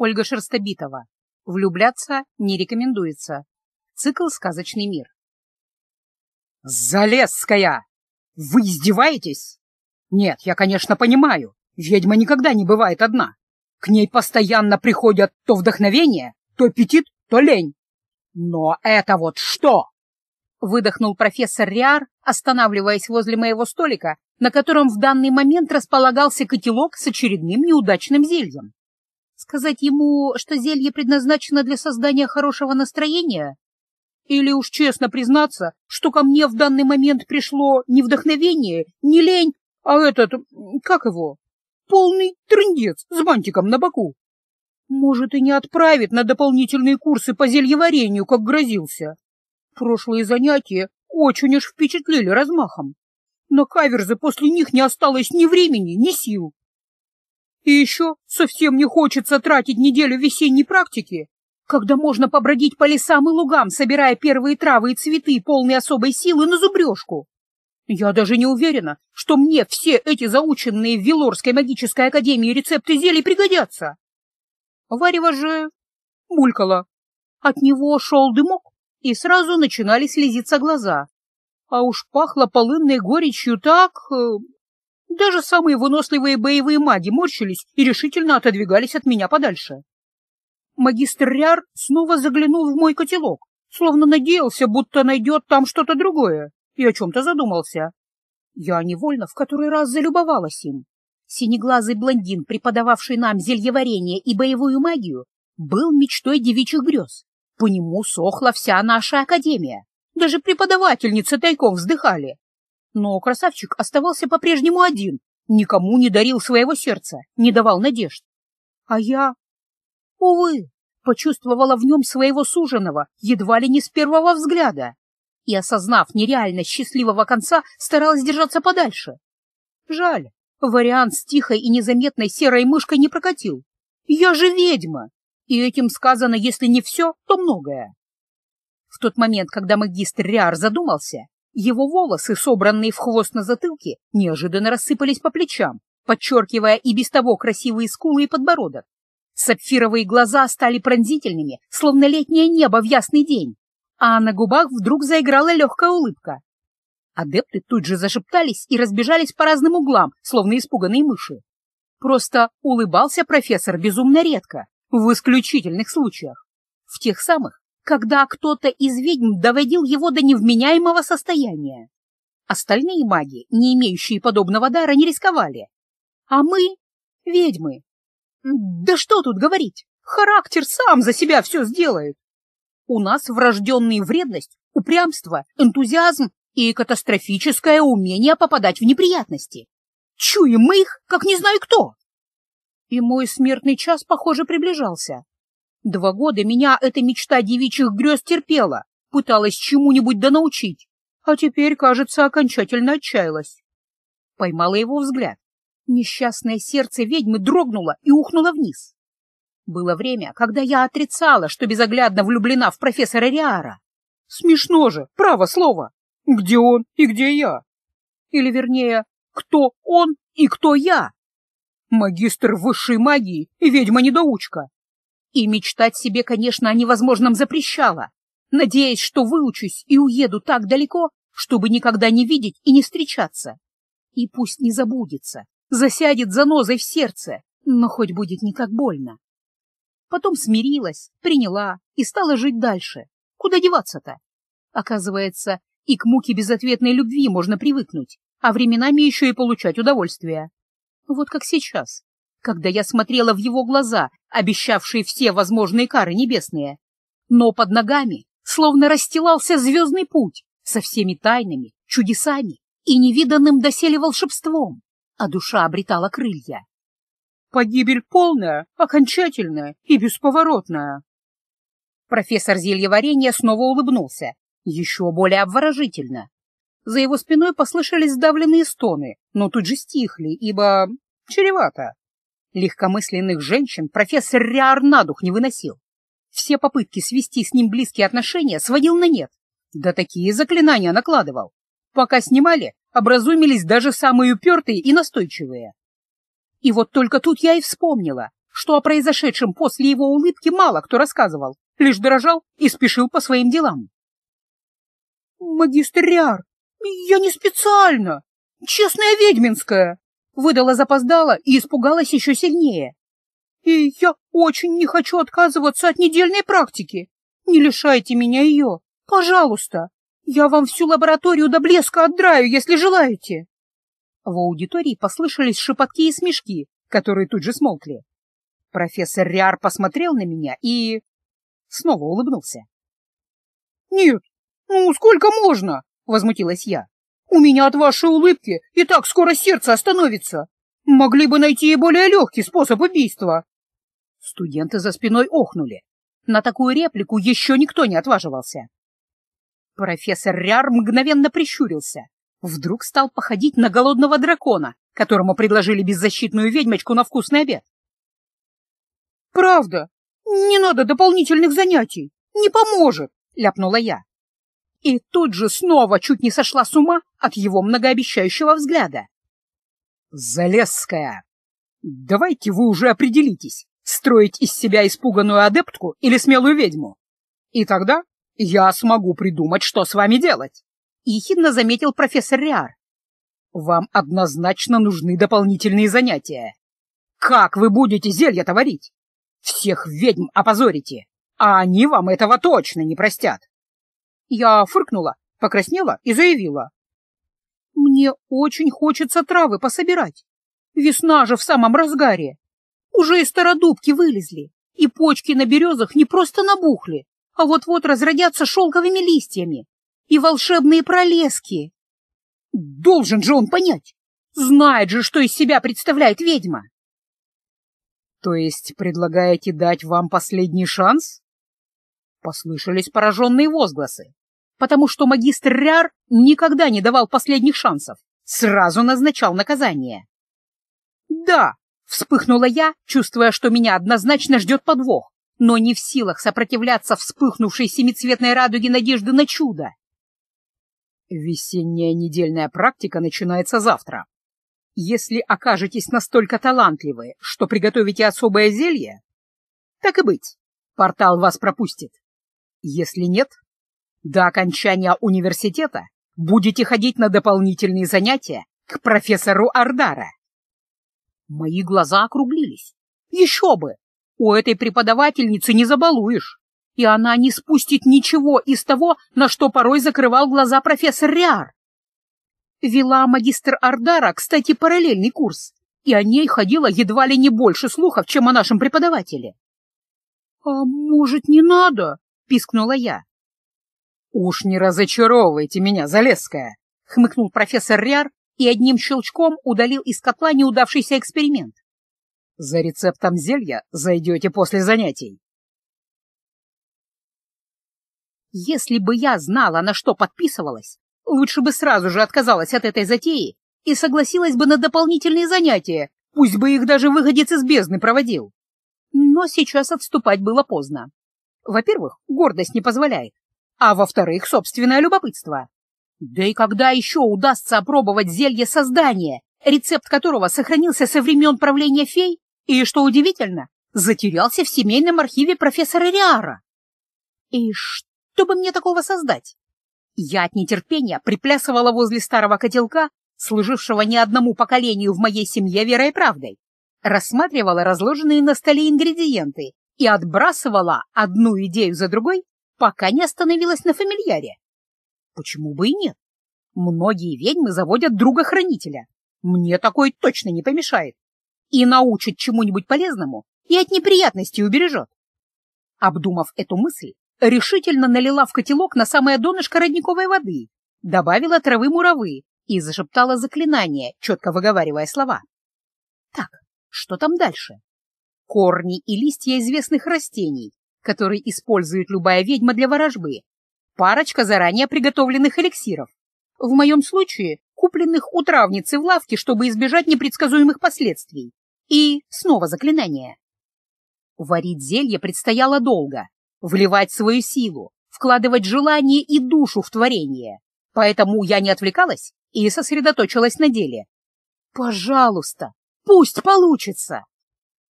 Ольга Шерстобитова. Влюбляться не рекомендуется. Цикл «Сказочный мир». Залезская, Вы издеваетесь? Нет, я, конечно, понимаю. Ведьма никогда не бывает одна. К ней постоянно приходят то вдохновение, то аппетит, то лень. Но это вот что?» Выдохнул профессор Риар, останавливаясь возле моего столика, на котором в данный момент располагался котелок с очередным неудачным зельем. Сказать ему, что зелье предназначено для создания хорошего настроения? Или уж честно признаться, что ко мне в данный момент пришло не вдохновение, не лень, а этот, как его, полный трындец с бантиком на боку? Может, и не отправит на дополнительные курсы по зельеварению, как грозился. Прошлые занятия очень уж впечатлили размахом. На каверзы после них не осталось ни времени, ни сил. И еще совсем не хочется тратить неделю весенней практики, когда можно побродить по лесам и лугам, собирая первые травы и цветы, полные особой силы, на зубрежку. Я даже не уверена, что мне все эти заученные в Велорской магической академии рецепты зелий пригодятся. Варево же булькало. От него шел дымок, и сразу начинали слезиться глаза. А уж пахло полынной горечью так... Э, даже самые выносливые боевые маги морщились и решительно отодвигались от меня подальше. Магистр Ряр снова заглянул в мой котелок, словно надеялся, будто найдет там что-то другое, и о чем-то задумался. Я невольно в который раз залюбовалась им. Синеглазый блондин, преподававший нам зельеварение и боевую магию, был мечтой девичьих грез. По нему сохла вся наша академия. Даже преподавательницы тайком вздыхали. Но красавчик оставался по-прежнему один, никому не дарил своего сердца, не давал надежд. А я... Увы, почувствовала в нем своего суженого едва ли не с первого взгляда и, осознав нереально счастливого конца, старалась держаться подальше. Жаль, вариант с тихой и незаметной серой мышкой не прокатил. Я же ведьма, и этим сказано, если не все, то многое. В тот момент, когда магистр Риар задумался, его волосы, собранные в хвост на затылке, неожиданно рассыпались по плечам, подчеркивая и без того красивые скулы и подбородок. Сапфировые глаза стали пронзительными, словно летнее небо в ясный день, а на губах вдруг заиграла легкая улыбка. Адепты тут же зашептались и разбежались по разным углам, словно испуганные мыши. Просто улыбался профессор безумно редко, в исключительных случаях, в тех самых, когда кто-то из ведьм доводил его до невменяемого состояния. Остальные маги, не имеющие подобного дара, не рисковали. А мы — ведьмы. Да что тут говорить, характер сам за себя все сделает. У нас врожденные вредность, упрямство, энтузиазм и катастрофическое умение попадать в неприятности. Чуем мы их, как не знаю кто. И мой смертный час, похоже, приближался. Два года меня эта мечта девичьих грез терпела, пыталась чему-нибудь донаучить, а теперь, кажется, окончательно отчаялась. Поймала его взгляд. Несчастное сердце ведьмы дрогнуло и ухнуло вниз. Было время, когда я отрицала, что безоглядно влюблена в профессора Риара. Смешно же, право слово. Где он и где я? Или, вернее, кто он и кто я? Магистр высшей магии и ведьма-недоучка. И мечтать себе, конечно, о невозможном запрещала, надеясь, что выучусь и уеду так далеко, чтобы никогда не видеть и не встречаться. И пусть не забудется, засядет занозой в сердце, но хоть будет не так больно. Потом смирилась, приняла и стала жить дальше. Куда деваться-то? Оказывается, и к муке безответной любви можно привыкнуть, а временами еще и получать удовольствие. Вот как сейчас когда я смотрела в его глаза, обещавшие все возможные кары небесные. Но под ногами словно расстилался звездный путь со всеми тайнами, чудесами и невиданным доселе волшебством, а душа обретала крылья. Погибель полная, окончательная и бесповоротная. Профессор зельеварения снова улыбнулся, еще более обворожительно. За его спиной послышались сдавленные стоны, но тут же стихли, ибо... чревато. Легкомысленных женщин профессор Риар на дух не выносил. Все попытки свести с ним близкие отношения сводил на нет. Да такие заклинания накладывал. Пока снимали, образумились даже самые упертые и настойчивые. И вот только тут я и вспомнила, что о произошедшем после его улыбки мало кто рассказывал, лишь дрожал и спешил по своим делам. «Магистр Риар, я не специально! Честная ведьминская!» выдала запоздала и испугалась еще сильнее. «И я очень не хочу отказываться от недельной практики. Не лишайте меня ее, пожалуйста. Я вам всю лабораторию до блеска отдраю, если желаете». В аудитории послышались шепотки и смешки, которые тут же смолкли. Профессор Риар посмотрел на меня и... снова улыбнулся. «Нет, ну сколько можно?» — возмутилась я. У меня от вашей улыбки и так скоро сердце остановится. Могли бы найти и более легкий способ убийства. Студенты за спиной охнули. На такую реплику еще никто не отваживался. Профессор Ряр мгновенно прищурился. Вдруг стал походить на голодного дракона, которому предложили беззащитную ведьмочку на вкусный обед. «Правда, не надо дополнительных занятий, не поможет», — ляпнула я и тут же снова чуть не сошла с ума от его многообещающего взгляда. «Залесская, давайте вы уже определитесь, строить из себя испуганную адептку или смелую ведьму. И тогда я смогу придумать, что с вами делать», — ехидно заметил профессор Риар. «Вам однозначно нужны дополнительные занятия. Как вы будете зелья творить? Всех ведьм опозорите, а они вам этого точно не простят». Я фыркнула, покраснела и заявила. «Мне очень хочется травы пособирать. Весна же в самом разгаре. Уже и стародубки вылезли, и почки на березах не просто набухли, а вот-вот разродятся шелковыми листьями. И волшебные пролески. Должен же он понять. Знает же, что из себя представляет ведьма. То есть предлагаете дать вам последний шанс? Послышались пораженные возгласы потому что магистр Ряр никогда не давал последних шансов, сразу назначал наказание. «Да», — вспыхнула я, чувствуя, что меня однозначно ждет подвох, но не в силах сопротивляться вспыхнувшей семицветной радуге надежды на чудо. Весенняя недельная практика начинается завтра. Если окажетесь настолько талантливы, что приготовите особое зелье, так и быть, портал вас пропустит. Если нет, до окончания университета будете ходить на дополнительные занятия к профессору Ардара. Мои глаза округлились. Еще бы! У этой преподавательницы не забалуешь, и она не спустит ничего из того, на что порой закрывал глаза профессор Риар. Вела магистр Ардара, кстати, параллельный курс, и о ней ходило едва ли не больше слухов, чем о нашем преподавателе. «А может, не надо?» — пискнула я. «Уж не разочаровывайте меня, Залесская!» — хмыкнул профессор Риар и одним щелчком удалил из котла неудавшийся эксперимент. «За рецептом зелья зайдете после занятий». Если бы я знала, на что подписывалась, лучше бы сразу же отказалась от этой затеи и согласилась бы на дополнительные занятия, пусть бы их даже выходец из бездны проводил. Но сейчас отступать было поздно. Во-первых, гордость не позволяет а во-вторых, собственное любопытство. Да и когда еще удастся опробовать зелье создания, рецепт которого сохранился со времен правления фей и, что удивительно, затерялся в семейном архиве профессора Риара? И что бы мне такого создать? Я от нетерпения приплясывала возле старого котелка, служившего не одному поколению в моей семье верой и правдой, рассматривала разложенные на столе ингредиенты и отбрасывала одну идею за другой, пока не остановилась на фамильяре. Почему бы и нет? Многие ведьмы заводят друга-хранителя. Мне такой точно не помешает. И научит чему-нибудь полезному, и от неприятностей убережет. Обдумав эту мысль, решительно налила в котелок на самое донышко родниковой воды, добавила травы муравы и зашептала заклинание, четко выговаривая слова. Так, что там дальше? Корни и листья известных растений, который использует любая ведьма для ворожбы, парочка заранее приготовленных эликсиров, в моем случае купленных у травницы в лавке, чтобы избежать непредсказуемых последствий, и снова заклинание. Варить зелье предстояло долго, вливать свою силу, вкладывать желание и душу в творение, поэтому я не отвлекалась и сосредоточилась на деле. «Пожалуйста, пусть получится!»